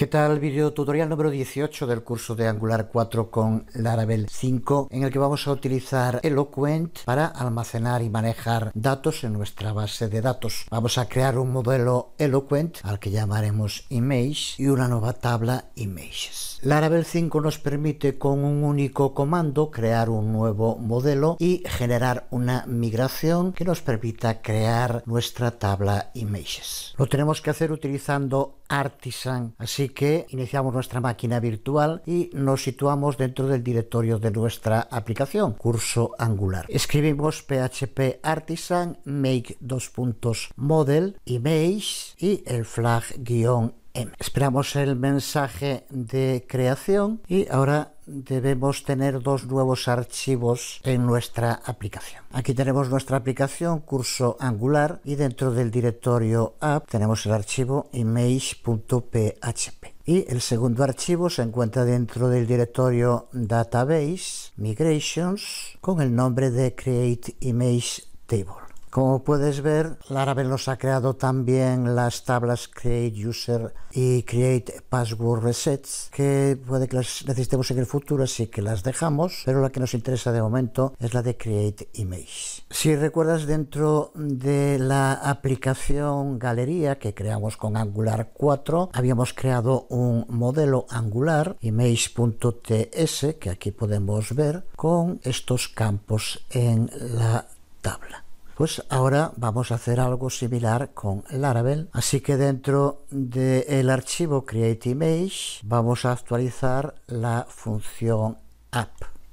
¿Qué tal video tutorial número 18 del curso de Angular 4 con Laravel 5 en el que vamos a utilizar Eloquent para almacenar y manejar datos en nuestra base de datos? Vamos a crear un modelo Eloquent al que llamaremos Image y una nueva tabla Images. Laravel 5 nos permite con un único comando crear un nuevo modelo y generar una migración que nos permita crear nuestra tabla Images. Lo tenemos que hacer utilizando Artisan, así que iniciamos nuestra máquina virtual y nos situamos dentro del directorio de nuestra aplicación, curso Angular. Escribimos php artisan make dos puntos model image y el flag guión M. Esperamos el mensaje de creación y ahora debemos tener dos nuevos archivos en nuestra aplicación. Aquí tenemos nuestra aplicación curso angular y dentro del directorio app tenemos el archivo image.php. Y el segundo archivo se encuentra dentro del directorio database migrations con el nombre de create image table. Como puedes ver, Laravel nos ha creado también las tablas create user y create password resets, que puede que las necesitemos en el futuro, así que las dejamos, pero la que nos interesa de momento es la de create image. Si recuerdas dentro de la aplicación galería que creamos con Angular 4, habíamos creado un modelo Angular image.ts que aquí podemos ver con estos campos en la tabla. Pues ahora vamos a hacer algo similar con Laravel. Así que dentro del archivo Create Image vamos a actualizar la función app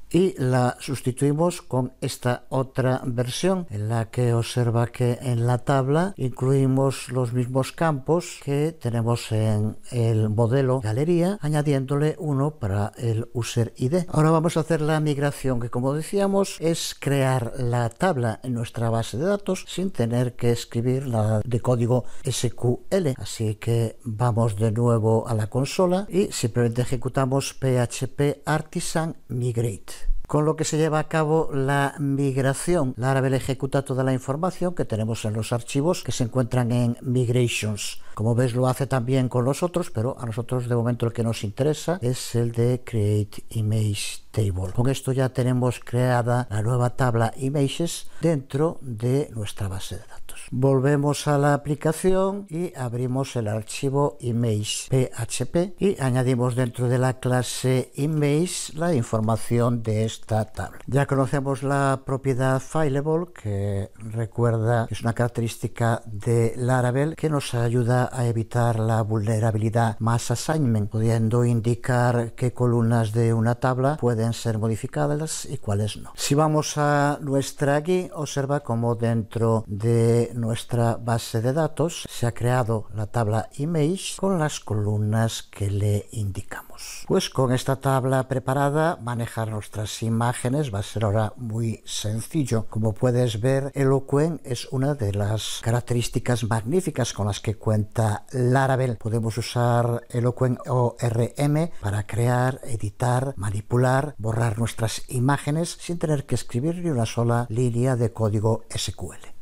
y la sustituimos con esta otra versión en la que observa que en la tabla incluimos los mismos campos que tenemos en el modelo galería añadiéndole uno para el user id ahora vamos a hacer la migración que como decíamos es crear la tabla en nuestra base de datos sin tener que escribir la de código sql así que vamos de nuevo a la consola y simplemente ejecutamos php artisan migrate con lo que se lleva a cabo la migración. Laravel ejecuta toda la información que tenemos en los archivos que se encuentran en Migrations. Como ves lo hace también con los otros, pero a nosotros de momento el que nos interesa es el de Create Image Table. Con esto ya tenemos creada la nueva tabla Images dentro de nuestra base de datos. Volvemos a la aplicación y abrimos el archivo image.php y añadimos dentro de la clase image la información de esta tabla. Ya conocemos la propiedad fileable que recuerda que es una característica de Laravel que nos ayuda a evitar la vulnerabilidad más assignment, pudiendo indicar qué columnas de una tabla pueden ser modificadas y cuáles no. Si vamos a nuestra guía, observa cómo dentro de nuestra base de datos se ha creado la tabla image con las columnas que le indicamos. Pues con esta tabla preparada manejar nuestras imágenes va a ser ahora muy sencillo. Como puedes ver Eloquent es una de las características magníficas con las que cuenta Laravel. Podemos usar Eloquent ORM para crear, editar, manipular, borrar nuestras imágenes sin tener que escribir ni una sola línea de código SQL.